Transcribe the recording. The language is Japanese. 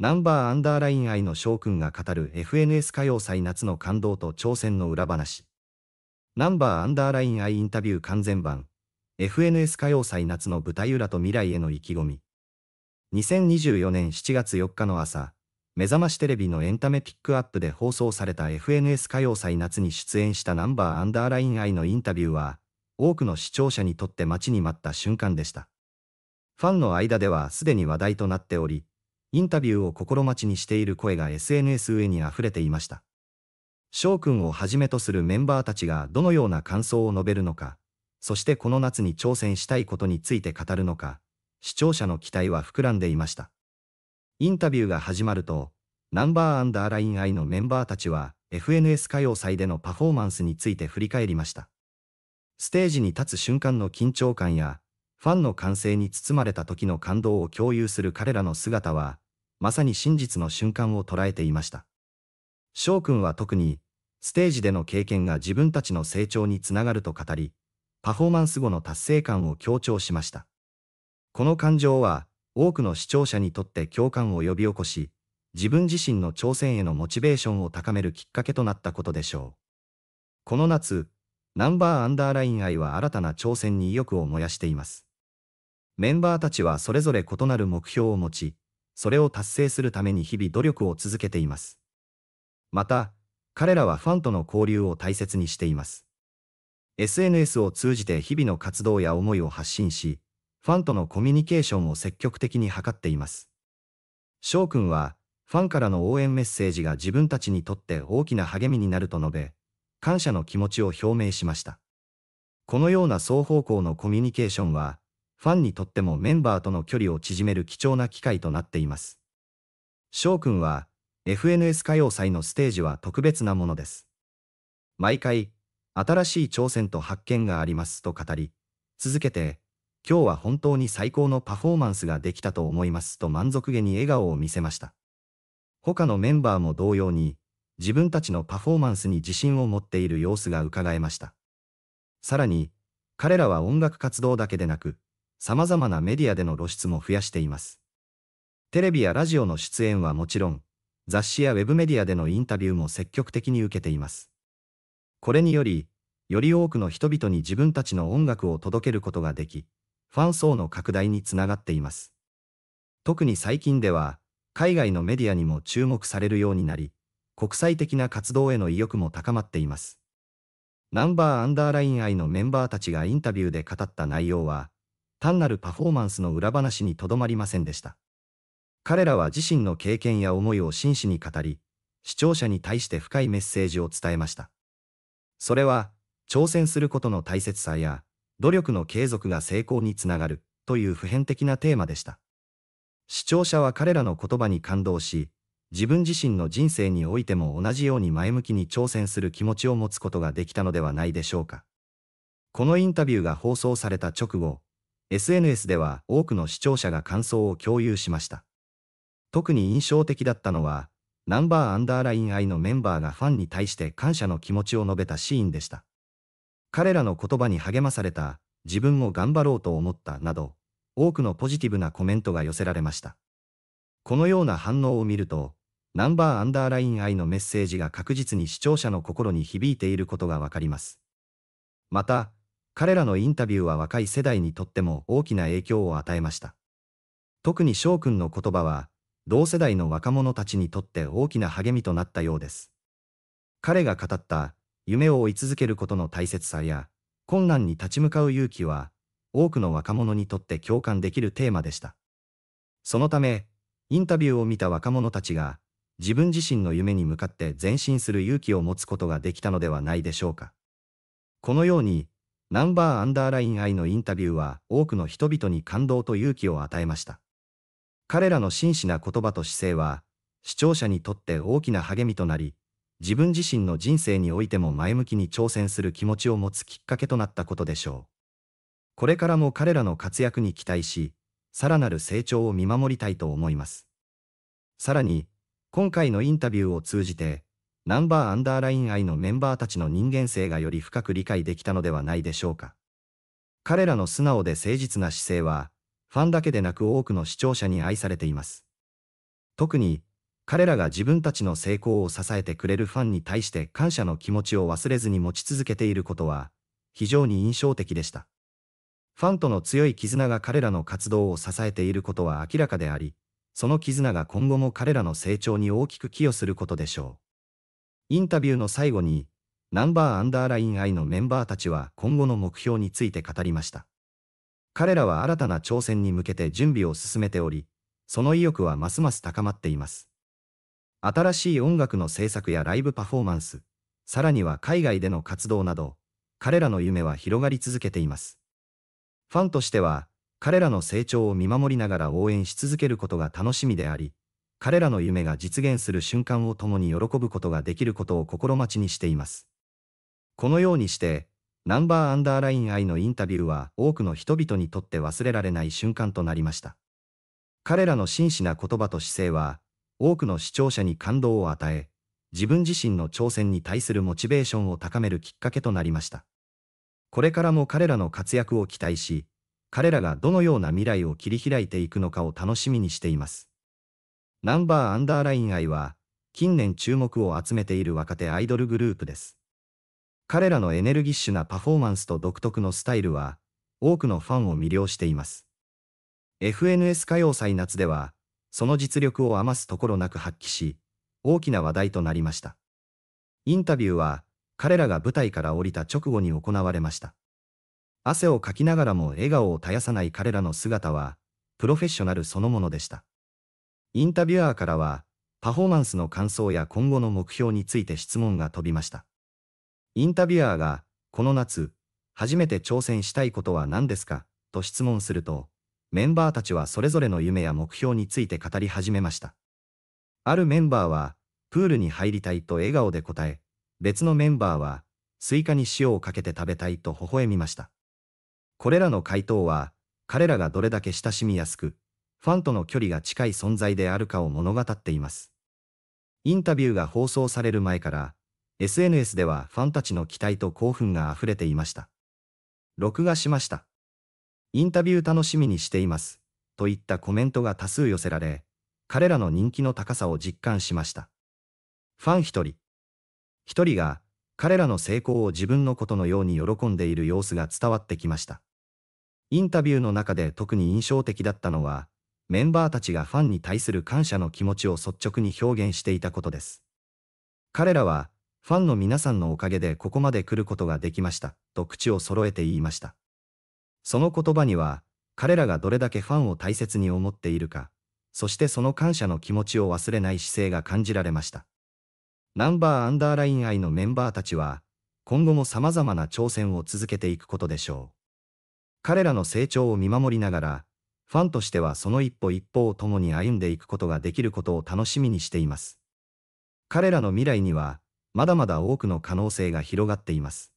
ナンバーアンダーライン愛の翔くんが語る FNS 歌謡祭夏の感動と挑戦の裏話。ナンバーアンダーライン愛インタビュー完全版。FNS 歌謡祭夏の舞台裏と未来への意気込み。2024年7月4日の朝、目覚ましテレビのエンタメピックアップで放送された FNS 歌謡祭夏に出演したナンバーアンダーライン愛のインタビューは、多くの視聴者にとって待ちに待った瞬間でした。ファンの間ではすでに話題となっており、インタビューを心待ちにしている声が SNS 上に溢れていました。翔くんをはじめとするメンバーたちがどのような感想を述べるのか、そしてこの夏に挑戦したいことについて語るのか、視聴者の期待は膨らんでいました。インタビューが始まると、ナンバーアンダーライン I のメンバーたちは、FNS 歌謡祭でのパフォーマンスについて振り返りました。ステージに立つ瞬間の緊張感や、ファンの歓声に包まれた時の感動を共有する彼らの姿は、まさに真実の瞬間を捉えていました。翔くんは特に、ステージでの経験が自分たちの成長につながると語り、パフォーマンス後の達成感を強調しました。この感情は、多くの視聴者にとって共感を呼び起こし、自分自身の挑戦へのモチベーションを高めるきっかけとなったことでしょう。この夏、ナンバーアンダーライン愛は新たな挑戦に意欲を燃やしています。メンバーたちはそれぞれ異なる目標を持ち、それを達成するために日々努力を続けています。また、彼らはファンとの交流を大切にしています。SNS を通じて日々の活動や思いを発信し、ファンとのコミュニケーションを積極的に図っています。翔くんは、ファンからの応援メッセージが自分たちにとって大きな励みになると述べ、感謝の気持ちを表明しました。このような双方向のコミュニケーションは、ファンにとってもメンバーとの距離を縮める貴重な機会となっています。翔くんは、FNS 歌謡祭のステージは特別なものです。毎回、新しい挑戦と発見がありますと語り、続けて、今日は本当に最高のパフォーマンスができたと思いますと満足げに笑顔を見せました。他のメンバーも同様に、自分たちのパフォーマンスに自信を持っている様子がうかがえました。さらに、彼らは音楽活動だけでなく、様々なメディアでの露出も増やしています。テレビやラジオの出演はもちろん、雑誌やウェブメディアでのインタビューも積極的に受けています。これにより、より多くの人々に自分たちの音楽を届けることができ、ファン層の拡大につながっています。特に最近では、海外のメディアにも注目されるようになり、国際的な活動への意欲も高まっています。ナンバーアンダーライン愛のメンバーたちがインタビューで語った内容は、単なるパフォーマンスの裏話にとどまりませんでした。彼らは自身の経験や思いを真摯に語り、視聴者に対して深いメッセージを伝えました。それは、挑戦することの大切さや、努力の継続が成功につながる、という普遍的なテーマでした。視聴者は彼らの言葉に感動し、自分自身の人生においても同じように前向きに挑戦する気持ちを持つことができたのではないでしょうか。このインタビューが放送された直後、SNS では多くの視聴者が感想を共有しました。特に印象的だったのは、ナンバーアンダーライン愛のメンバーがファンに対して感謝の気持ちを述べたシーンでした。彼らの言葉に励まされた、自分も頑張ろうと思ったなど、多くのポジティブなコメントが寄せられました。このような反応を見ると、ナンバーアンダーライン愛のメッセージが確実に視聴者の心に響いていることがわかります。また、彼らのインタビューは若い世代にとっても大きな影響を与えました。特に翔くんの言葉は、同世代の若者たちにとって大きな励みとなったようです。彼が語った、夢を追い続けることの大切さや、困難に立ち向かう勇気は、多くの若者にとって共感できるテーマでした。そのため、インタビューを見た若者たちが、自分自身の夢に向かって前進する勇気を持つことができたのではないでしょうか。このように、ナンバーアンダーライン愛のインタビューは多くの人々に感動と勇気を与えました。彼らの真摯な言葉と姿勢は、視聴者にとって大きな励みとなり、自分自身の人生においても前向きに挑戦する気持ちを持つきっかけとなったことでしょう。これからも彼らの活躍に期待し、さらなる成長を見守りたいと思います。さらに、今回のインタビューを通じて、ナンバーアンダーライン愛のメンバーたちの人間性がより深く理解できたのではないでしょうか。彼らの素直で誠実な姿勢は、ファンだけでなく多くの視聴者に愛されています。特に、彼らが自分たちの成功を支えてくれるファンに対して感謝の気持ちを忘れずに持ち続けていることは、非常に印象的でした。ファンとの強い絆が彼らの活動を支えていることは明らかであり、その絆が今後も彼らの成長に大きく寄与することでしょう。インタビューの最後に、ナンバーアンダーライン I のメンバーたちは今後の目標について語りました。彼らは新たな挑戦に向けて準備を進めており、その意欲はますます高まっています。新しい音楽の制作やライブパフォーマンス、さらには海外での活動など、彼らの夢は広がり続けています。ファンとしては、彼らの成長を見守りながら応援し続けることが楽しみであり、彼らの夢が実現する瞬間を共に喜ぶことができることを心待ちにしています。このようにして、ナンバーアンダーライン愛のインタビューは多くの人々にとって忘れられない瞬間となりました。彼らの真摯な言葉と姿勢は、多くの視聴者に感動を与え、自分自身の挑戦に対するモチベーションを高めるきっかけとなりました。これからも彼らの活躍を期待し、彼らがどのような未来を切り開いていくのかを楽しみにしています。ナンバーアンダーライン愛は、近年注目を集めている若手アイドルグループです。彼らのエネルギッシュなパフォーマンスと独特のスタイルは、多くのファンを魅了しています。FNS 歌謡祭夏では、その実力を余すところなく発揮し、大きな話題となりました。インタビューは、彼らが舞台から降りた直後に行われました。汗をかきながらも笑顔を絶やさない彼らの姿は、プロフェッショナルそのものでした。インタビュアーからは、パフォーマンスの感想や今後の目標について質問が飛びました。インタビュアーが、この夏、初めて挑戦したいことは何ですかと質問すると、メンバーたちはそれぞれの夢や目標について語り始めました。あるメンバーは、プールに入りたいと笑顔で答え、別のメンバーは、スイカに塩をかけて食べたいと微笑みました。これらの回答は、彼らがどれだけ親しみやすく、ファンとの距離が近い存在であるかを物語っています。インタビューが放送される前から、SNS ではファンたちの期待と興奮が溢れていました。録画しました。インタビュー楽しみにしています。といったコメントが多数寄せられ、彼らの人気の高さを実感しました。ファン一人。一人が、彼らの成功を自分のことのように喜んでいる様子が伝わってきました。インタビューの中で特に印象的だったのは、メンバーたちがファンに対する感謝の気持ちを率直に表現していたことです。彼らは、ファンの皆さんのおかげでここまで来ることができました、と口を揃えて言いました。その言葉には、彼らがどれだけファンを大切に思っているか、そしてその感謝の気持ちを忘れない姿勢が感じられました。ナンバーアンダーライン愛のメンバーたちは、今後も様々な挑戦を続けていくことでしょう。彼らの成長を見守りながら、ファンとしてはその一歩一歩を共に歩んでいくことができることを楽しみにしています。彼らの未来には、まだまだ多くの可能性が広がっています。